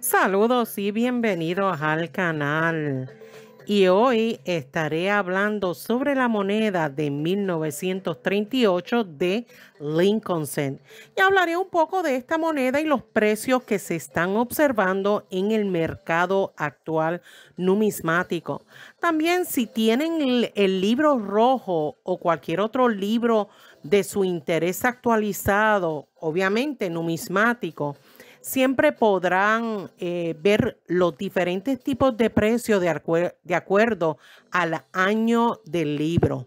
Saludos y bienvenidos al canal y hoy estaré hablando sobre la moneda de 1938 de Lincoln Y hablaré un poco de esta moneda y los precios que se están observando en el mercado actual numismático. También si tienen el libro rojo o cualquier otro libro de su interés actualizado, obviamente numismático, siempre podrán eh, ver los diferentes tipos de precios de, acuerdo al año del libro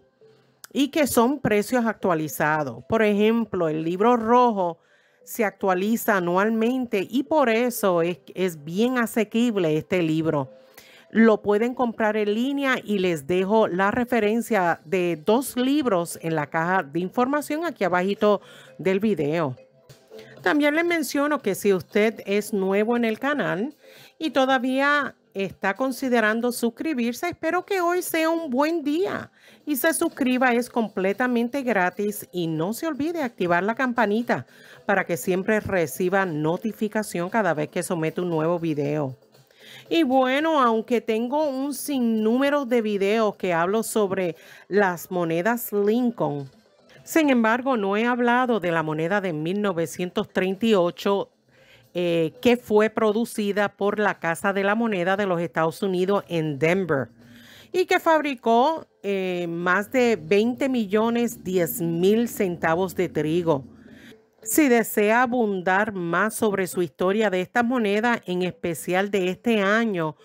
y que son precios actualizados. Por ejemplo, el libro rojo se actualiza anualmente y por eso es, es bien asequible este libro. Lo pueden comprar en línea y les dejo la referencia de dos libros en la caja de información aquí abajito del video. También les menciono que si usted es nuevo en el canal y todavía está considerando suscribirse, espero que hoy sea un buen día y se suscriba, es completamente gratis y no se olvide activar la campanita para que siempre reciba notificación cada vez que somete un nuevo video. Y bueno, aunque tengo un sinnúmero de videos que hablo sobre las monedas Lincoln, sin embargo, no he hablado de la moneda de 1938 eh, que fue producida por la Casa de la Moneda de los Estados Unidos en Denver y que fabricó eh, más de 20 millones 10 mil centavos de trigo. Si desea abundar más sobre su historia de esta moneda, en especial de este año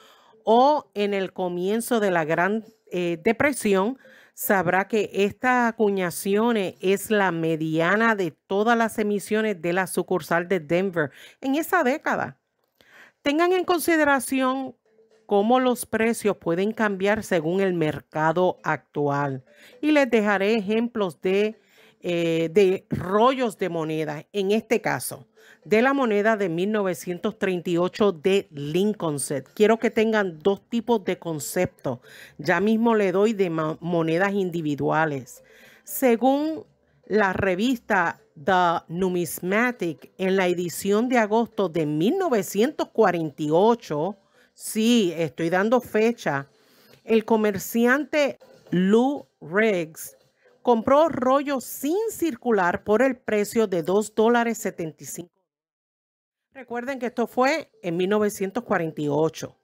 o en el comienzo de la Gran eh, Depresión, sabrá que esta acuñación es la mediana de todas las emisiones de la sucursal de Denver en esa década. Tengan en consideración cómo los precios pueden cambiar según el mercado actual y les dejaré ejemplos de eh, de rollos de moneda, en este caso, de la moneda de 1938 de Lincoln Set. Quiero que tengan dos tipos de conceptos. Ya mismo le doy de monedas individuales. Según la revista The Numismatic en la edición de agosto de 1948, sí, estoy dando fecha, el comerciante Lou Riggs compró rollos sin circular por el precio de $2.75. dólares Recuerden que esto fue en 1948.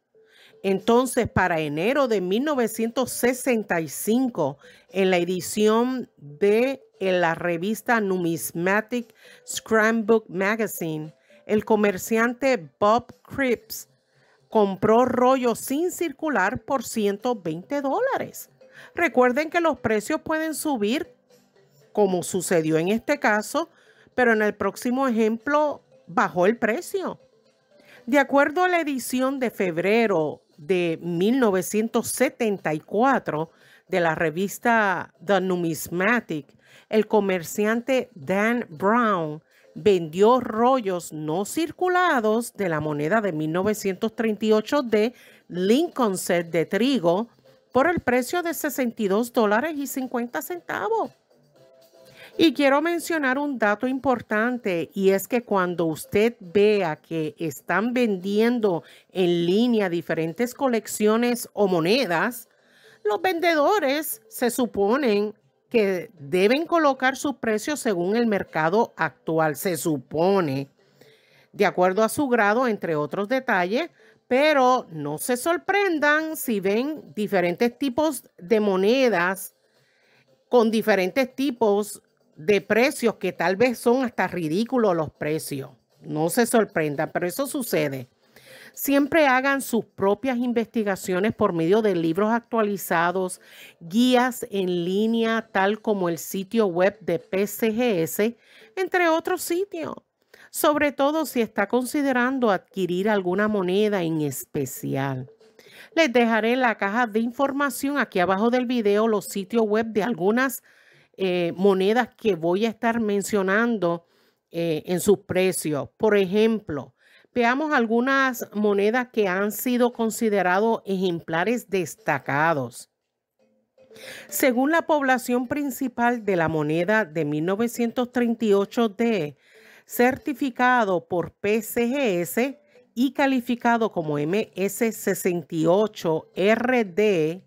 Entonces, para enero de 1965, en la edición de la revista Numismatic Book Magazine, el comerciante Bob Cripps compró rollos sin circular por 120 dólares. Recuerden que los precios pueden subir, como sucedió en este caso, pero en el próximo ejemplo bajó el precio. De acuerdo a la edición de febrero de 1974 de la revista The Numismatic, el comerciante Dan Brown vendió rollos no circulados de la moneda de 1938 de Lincoln set de trigo por el precio de 62 dólares y 50 centavos. Y quiero mencionar un dato importante y es que cuando usted vea que están vendiendo en línea diferentes colecciones o monedas, los vendedores se suponen que deben colocar sus precios según el mercado actual, se supone, de acuerdo a su grado, entre otros detalles, pero no se sorprendan si ven diferentes tipos de monedas con diferentes tipos de precios que tal vez son hasta ridículos los precios. No se sorprendan, pero eso sucede. Siempre hagan sus propias investigaciones por medio de libros actualizados, guías en línea, tal como el sitio web de PCGS, entre otros sitios sobre todo si está considerando adquirir alguna moneda en especial. Les dejaré en la caja de información aquí abajo del video los sitios web de algunas eh, monedas que voy a estar mencionando eh, en sus precios. Por ejemplo, veamos algunas monedas que han sido considerados ejemplares destacados. Según la población principal de la moneda de 1938 de certificado por PCGS y calificado como MS68RD,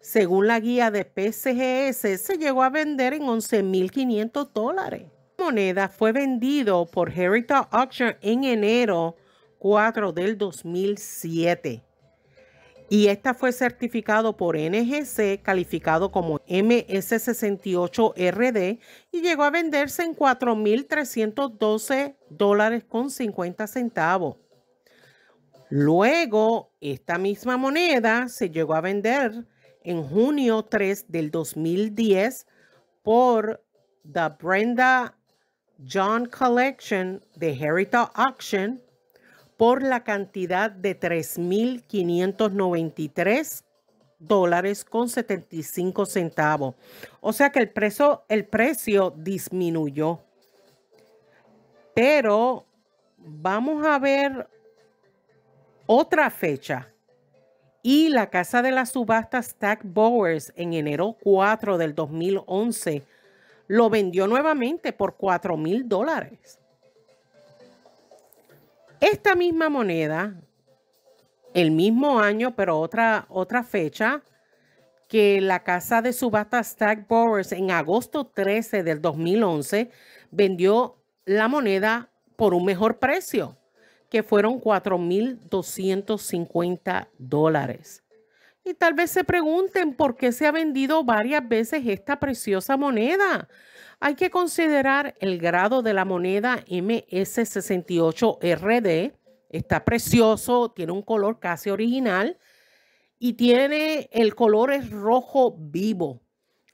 según la guía de PCGS, se llegó a vender en 11.500 dólares. La moneda fue vendido por Heritage Auction en enero 4 del 2007 y esta fue certificado por NGC, calificado como MS68RD y llegó a venderse en 4.312 dólares con 50 centavos. Luego, esta misma moneda se llegó a vender en junio 3 del 2010 por The Brenda John Collection de Heritage Auction por la cantidad de 3.593 dólares con 75 centavos. O sea que el precio, el precio disminuyó. Pero vamos a ver otra fecha. Y la casa de las subastas Stack Bowers en enero 4 del 2011 lo vendió nuevamente por 4,000 dólares. Esta misma moneda, el mismo año, pero otra, otra fecha, que la casa de subasta Stack Bowers en agosto 13 del 2011 vendió la moneda por un mejor precio, que fueron 4.250 dólares. Y tal vez se pregunten por qué se ha vendido varias veces esta preciosa moneda. Hay que considerar el grado de la moneda MS68RD. Está precioso, tiene un color casi original y tiene el color es rojo vivo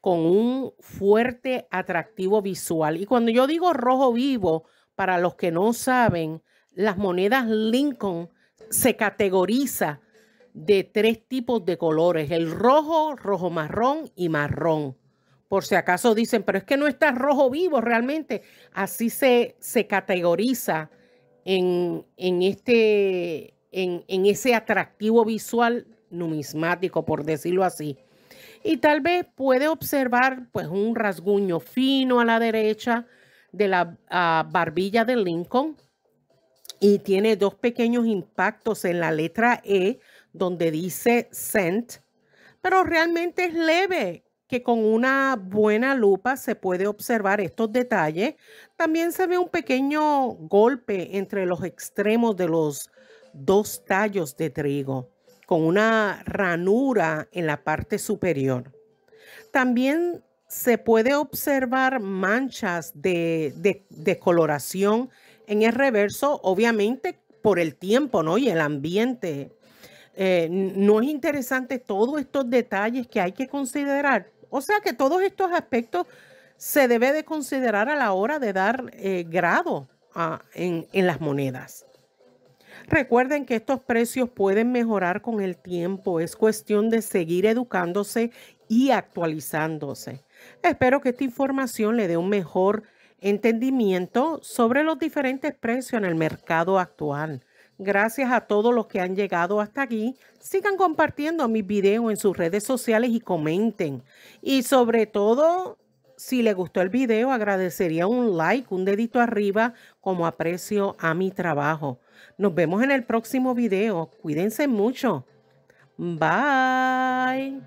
con un fuerte atractivo visual. Y cuando yo digo rojo vivo, para los que no saben, las monedas Lincoln se categoriza de tres tipos de colores, el rojo, rojo marrón y marrón. Por si acaso dicen, pero es que no está rojo vivo realmente. Así se, se categoriza en, este, en, ese atractivo visual numismático, por decirlo así. Y tal vez puede observar pues, un rasguño fino a la derecha de la ah, barbilla de Lincoln y tiene dos pequeños impactos en la letra E donde dice scent, pero realmente es leve, que con una buena lupa se puede observar estos detalles. También se ve un pequeño golpe entre los extremos de los dos tallos de trigo, con una ranura en la parte superior. También se puede observar manchas de, de, en el reverso, obviamente por el tiempo ¿no? y el ambiente eh, no es interesante todos estos detalles que hay que considerar. O sea que todos estos aspectos se debe de considerar a la hora de dar eh, grado en, en las monedas. Recuerden que estos precios pueden mejorar con el tiempo. Es cuestión de seguir educándose y actualizándose. Espero que esta información le dé un mejor entendimiento sobre los diferentes precios en el mercado actual. Gracias a todos los que han llegado hasta aquí. Sigan compartiendo mis videos en sus redes sociales y comenten. Y sobre todo, si les gustó el video, agradecería un like, un dedito arriba como aprecio a mi trabajo. Nos vemos en el próximo video. Cuídense mucho. Bye.